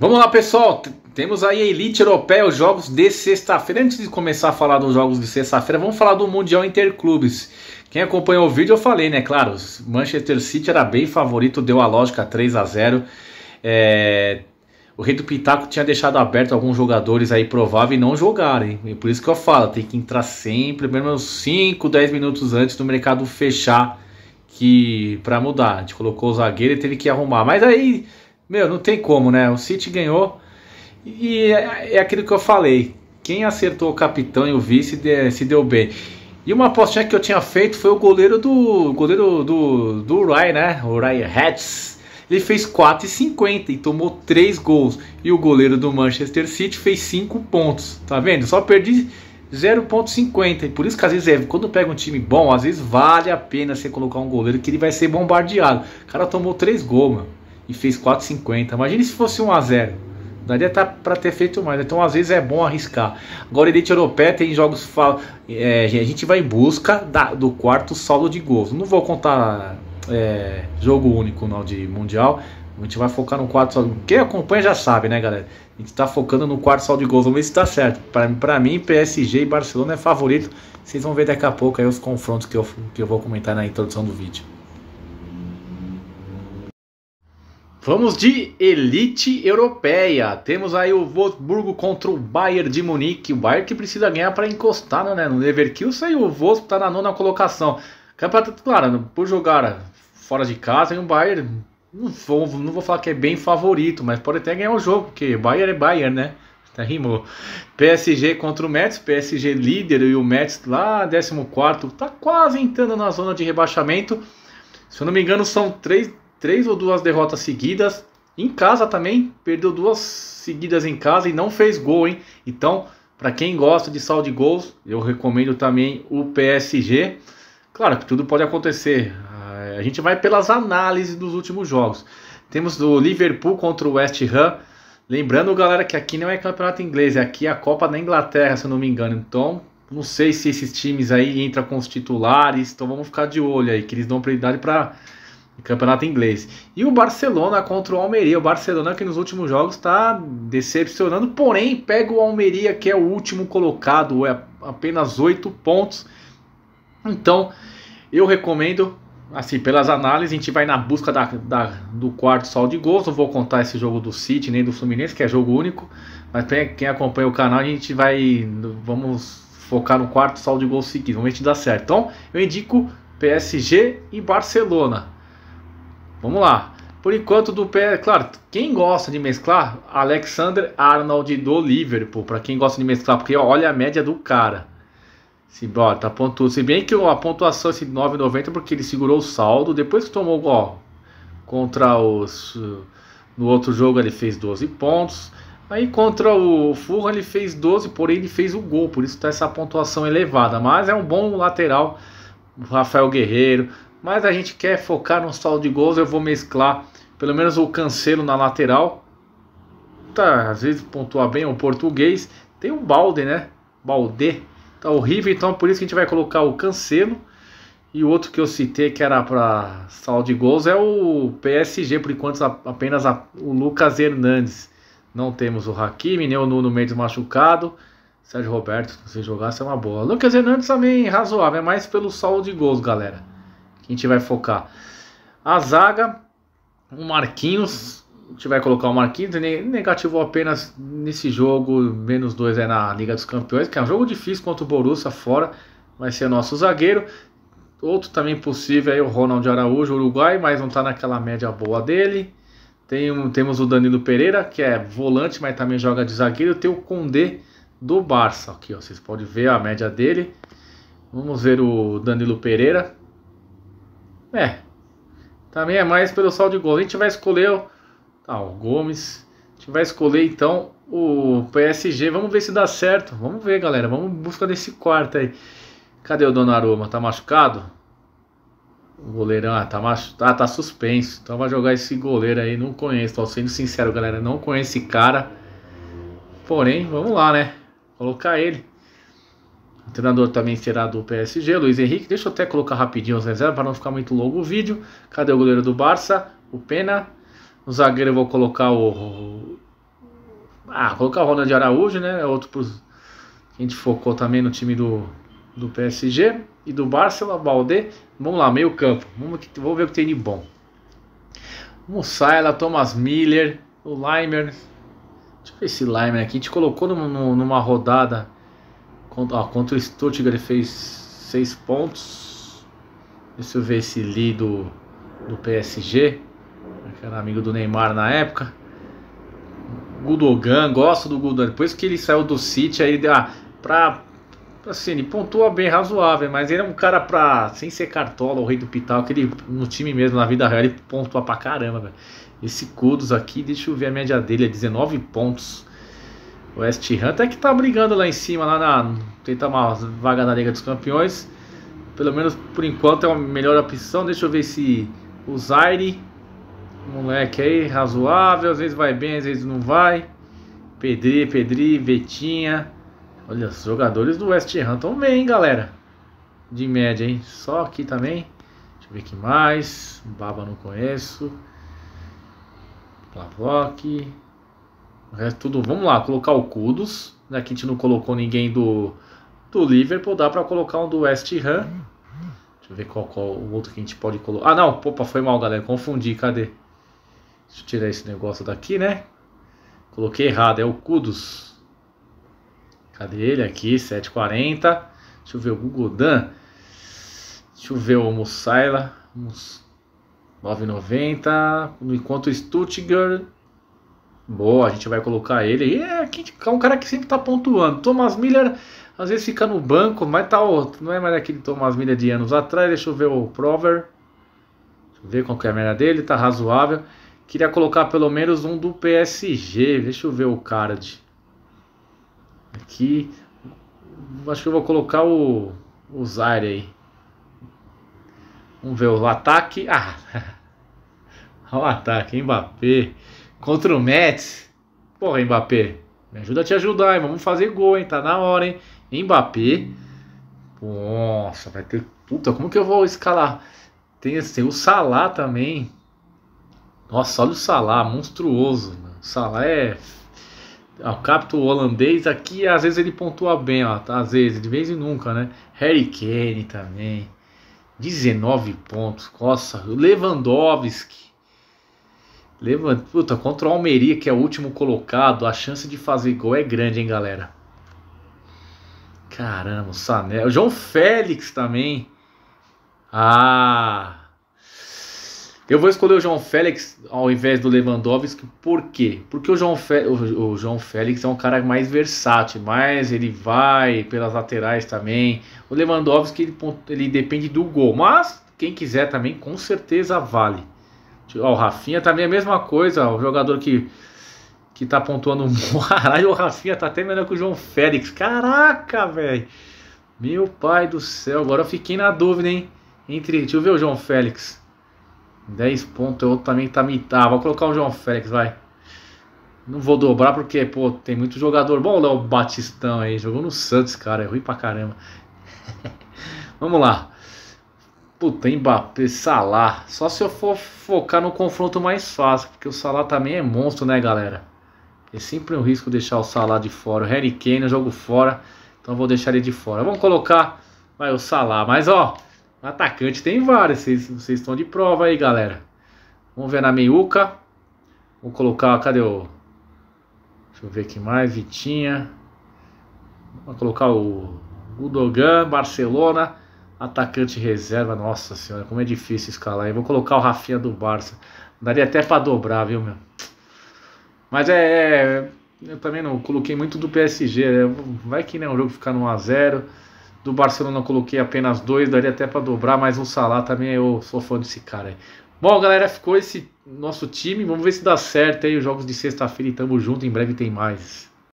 Vamos lá, pessoal. Temos aí a Elite Europeia, os jogos de sexta-feira. Antes de começar a falar dos jogos de sexta-feira, vamos falar do Mundial Interclubes. Quem acompanhou o vídeo, eu falei, né? Claro, Manchester City era bem favorito, deu a lógica 3 a 0 é... O Rei do Pitaco tinha deixado aberto alguns jogadores aí provável e não jogarem. E por isso que eu falo, tem que entrar sempre, pelo menos 5, 10 minutos antes do mercado fechar que para mudar. A gente colocou o zagueiro e teve que arrumar. Mas aí meu, não tem como, né? O City ganhou e é, é aquilo que eu falei. Quem acertou o capitão e o vice de, se deu bem. E uma apostinha que eu tinha feito foi o goleiro do goleiro do, do Urai, né? O Urai Hats. Ele fez 4,50 e tomou 3 gols. E o goleiro do Manchester City fez 5 pontos. Tá vendo? Só perdi 0,50. E por isso que às vezes, é, quando pega um time bom, às vezes vale a pena você colocar um goleiro que ele vai ser bombardeado. O cara tomou 3 gols, mano e fez 4,50. Imagine se fosse 1 a 0 Daria tá para ter feito mais. Então, às vezes é bom arriscar. Agora, elite europeia tem jogos. É, a gente vai em busca da, do quarto saldo de gols. Não vou contar é, jogo único não, de Mundial. A gente vai focar no quarto saldo. Quem acompanha já sabe, né, galera? A gente está focando no quarto saldo de gols. Vamos ver se está certo. Para mim, PSG e Barcelona é favorito. Vocês vão ver daqui a pouco aí os confrontos que eu, que eu vou comentar na introdução do vídeo. Vamos de elite europeia. Temos aí o Wolfsburgo contra o Bayern de Munique. O Bayern que precisa ganhar para encostar né, no Leverkusen e o Wolfsburgo está na nona colocação. Campeonato, claro, por jogar fora de casa, o Bayern, não vou, não vou falar que é bem favorito, mas pode até ganhar o jogo, porque Bayern é Bayern, né? Até rimou. PSG contra o Mets, PSG líder e o Mets lá, 14, tá quase entrando na zona de rebaixamento. Se eu não me engano, são três três ou duas derrotas seguidas. Em casa também, perdeu duas seguidas em casa e não fez gol, hein? Então, para quem gosta de saldo de gols, eu recomendo também o PSG. Claro que tudo pode acontecer. Ah, a gente vai pelas análises dos últimos jogos. Temos do Liverpool contra o West Ham. Lembrando, galera, que aqui não é campeonato inglês, é aqui a Copa da Inglaterra, se eu não me engano. Então, não sei se esses times aí entram com os titulares, então vamos ficar de olho aí, que eles dão prioridade para Campeonato inglês. E o Barcelona contra o Almeria. O Barcelona que nos últimos jogos está decepcionando, porém pega o Almeria que é o último colocado, é apenas 8 pontos. Então eu recomendo, assim, pelas análises, a gente vai na busca da, da do quarto sol de gols. Não vou contar esse jogo do City nem do Fluminense, que é jogo único, mas quem acompanha o canal, a gente vai. Vamos focar no quarto sol de gols seguido, vamos ver se dá certo. Então eu indico PSG e Barcelona. Vamos lá. Por enquanto, do pé, claro, quem gosta de mesclar, Alexander Arnold do Liverpool, para quem gosta de mesclar, porque ó, olha a média do cara. Se, ó, tá pontuando. Se bem que ó, a pontuação é esse 9,90 porque ele segurou o saldo, depois que tomou gol contra os no outro jogo ele fez 12 pontos. Aí contra o Furra ele fez 12, porém ele fez o gol, por isso está essa pontuação elevada, mas é um bom lateral. Rafael Guerreiro, mas a gente quer focar no saldo de gols, eu vou mesclar pelo menos o Cancelo na lateral. Tá, às vezes pontua bem o português. Tem um balde, né? Balde. Tá horrível, então por isso que a gente vai colocar o Cancelo. E o outro que eu citei que era para saldo de gols é o PSG, por enquanto apenas a, o Lucas Hernandes. Não temos o Hakimi, nem o Nuno Mendes machucado. Sérgio Roberto, se jogasse é uma boa. Lucas Hernandes também razoável, é mais pelo saldo de gols, galera que a gente vai focar. A zaga, o Marquinhos, a gente vai colocar o Marquinhos, negativou apenas nesse jogo, menos dois é na Liga dos Campeões, que é um jogo difícil contra o Borussia fora, vai ser nosso zagueiro. Outro também possível é o Ronald Araújo, Uruguai, mas não está naquela média boa dele. Tem, temos o Danilo Pereira, que é volante, mas também joga de zagueiro. Tem o Condé do Barça, aqui ó, vocês podem ver a média dele. Vamos ver o Danilo Pereira, é. Também é mais pelo saldo de Gol. A gente vai escolher o, ah, o Gomes. A gente vai escolher então o PSG. Vamos ver se dá certo. Vamos ver, galera. Vamos em busca desse quarto aí. Cadê o Donnarumma? Tá machucado? O goleirão ah, tá, machu... ah, tá suspenso. Então vai jogar esse goleiro aí. Não conheço. Tô sendo sincero, galera. Não conheço esse cara. Porém, vamos lá, né? Colocar ele. O treinador também será do PSG, Luiz Henrique. Deixa eu até colocar rapidinho os reservas para não ficar muito longo o vídeo. Cadê o goleiro do Barça? O Pena. No zagueiro eu vou colocar o. Ah, colocar o Ronald Araújo, né? É outro pros... que a gente focou também no time do, do PSG e do Barça, o Balde. Vamos lá, meio campo. Vamos, vamos ver o que tem de bom. Mussaila, Thomas Miller, o Leimer. Deixa eu ver esse Leimer aqui. A gente colocou numa rodada Contra, ó, contra o Stuttgart ele fez 6 pontos. Deixa eu ver esse Lee do, do PSG, que era amigo do Neymar na época. Gudogan, gosto do Gudogan. Depois que ele saiu do City, aí ah, pra, assim, ele pontua bem razoável, mas ele é um cara pra, sem ser cartola, o rei do pital, que ele, no time mesmo, na vida real, ele pontua pra caramba, velho. Esse Kudos aqui, deixa eu ver a média dele, é 19 pontos. O West Ham até que tá brigando lá em cima, lá na. Tentar uma vaga na Liga dos Campeões. Pelo menos por enquanto é uma melhor opção. Deixa eu ver se o Zaire, moleque aí, razoável. Às vezes vai bem, às vezes não vai. Pedri, Pedri, Vetinha. Olha, os jogadores do West Ham estão bem, hein, galera. De média, hein? Só aqui também. Deixa eu ver que mais. Baba não conheço. Plavok. O resto tudo, vamos lá, colocar o Kudos, né, que a gente não colocou ninguém do, do Liverpool, dá para colocar um do West Ham. Deixa eu ver qual, qual o outro que a gente pode colocar. Ah, não, opa, foi mal, galera, confundi, cadê? Deixa eu tirar esse negócio daqui, né? Coloquei errado, é o Kudos. Cadê ele aqui? 740. Deixa eu ver o Gugodan. Deixa eu ver o Mussaila. 9,90. Enquanto o Stuttgart Boa, a gente vai colocar ele. E é, é um cara que sempre está pontuando. Thomas Miller às vezes fica no banco, mas tá outro. Não é mais aquele Thomas Miller de anos atrás. Deixa eu ver o Prover. Deixa eu ver qual que é a merda dele. Tá razoável. Queria colocar pelo menos um do PSG. Deixa eu ver o card. Aqui. Acho que eu vou colocar o, o Zaire aí. Vamos ver o ataque. Ah! o ataque, Mbappé. Contra o Mets. Porra, Mbappé. Me ajuda a te ajudar, hein? Vamos fazer gol, hein? Tá na hora, hein? Mbappé. Nossa, vai ter. Puta, como que eu vou escalar? Tem, tem o Salah também. Nossa, olha o Salah, monstruoso. Mano. O Salah é. Ah, o capto holandês aqui, às vezes ele pontua bem, ó, tá? às vezes, de vez em nunca, né? Harry Kane também, 19 pontos, nossa, Lewandowski, Levanta, puta, contra o Almeria, que é o último colocado, a chance de fazer gol é grande, hein, galera? Caramba, o Sané. O João Félix também. Ah! Eu vou escolher o João Félix ao invés do Lewandowski, por quê? Porque o João, Fe... o João Félix é um cara mais versátil, mas ele vai pelas laterais também. O Lewandowski ele, ele depende do gol, mas quem quiser também com certeza vale. Tipo, ó, o Rafinha também tá é a mesma coisa, o jogador que que tá pontuando um caralho, o Rafinha tá até melhor que o João Félix. Caraca, velho. Meu pai do céu, agora eu fiquei na dúvida, hein? Entre, deixa eu ver o João Félix. 10 pontos, o outro também tá me ah, vou colocar o João Félix, vai. Não vou dobrar porque, pô, tem muito jogador bom, o Léo Batistão aí, jogou no Santos, cara, é ruim pra caramba. Vamos lá. Puta, Mbappé, Salah. Só se eu for focar no confronto mais fácil, porque o Salah também é monstro, né, galera? É sempre um risco deixar o Salah de fora. O Harry Kane eu jogo fora, então vou deixar ele de fora. Vamos colocar vai, o Salah. Mas, ó, atacante tem vários. Vocês, vocês estão de prova aí, galera. Vamos ver na meiuca. Vou colocar, cadê o... Deixa eu ver aqui mais, Vitinha. Vou colocar o Udogan, Barcelona... Atacante reserva, nossa senhora, como é difícil escalar. Eu vou colocar o Rafinha do Barça. Daria até para dobrar, viu, meu? Mas é, é, Eu também não coloquei muito do PSG. Né? vai que né, o jogo ficar no 1x0. Do Barcelona eu coloquei apenas dois, daria até para dobrar, mas o Salah também eu sou fã desse cara aí. Bom, galera, ficou esse nosso time. Vamos ver se dá certo aí os jogos de sexta-feira e tamo junto. Em breve tem mais.